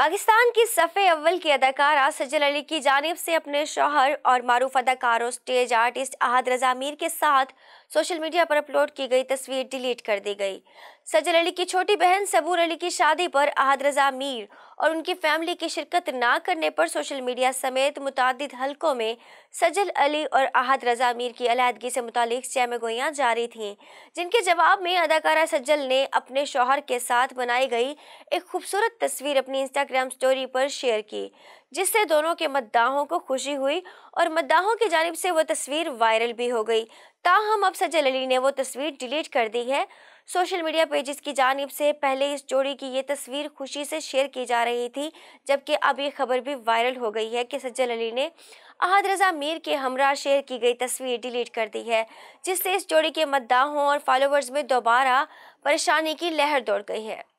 पाकिस्तान की सफ़े अव्वल की अदाकारा सजल अली की जानब से अपने शोहर और मरूफ अदाकार और स्टेज आर्टिस्ट अहद रजा मीर के साथ सोशल मीडिया पर अपलोड की गई तस्वीर डिलीट कर दी गई सजल अली की छोटी बहन सबूर अली की शादी पर अहद रजा मीर और उनकी फैमिली की शिरकत ना करने पर सोशल मीडिया समेत मुतद हलकों में सजल अली और अहद रजा मीर की अलीहदगी से मुतक चैमगोयाँ जारी थीं जिनके जवाब में अदाकारा सजल ने अपने शोहर के साथ बनाई गई एक खूबसूरत तस्वीर अपनी इंस्टाग्राम स्टोरी पर शेयर की जिससे दोनों के मद्दाहों को खुशी हुई और मद्दाहों की जानब से वो तस्वीर वायरल भी हो गई ताहम अब सजल अली ने वो तस्वीर डिलीट कर दी है सोशल मीडिया पेजेस की जानब से पहले इस जोड़ी की ये तस्वीर खुशी से शेयर की जा रही थी जबकि अब ये खबर भी वायरल हो गई है कि सज्जल अली ने अहद रजा मीर के हमरा शेयर की गई तस्वीर डिलीट कर दी है जिससे इस जोड़ी के मद्दाहों और फॉलोवर्स में दोबारा परेशानी की लहर दौड़ गई है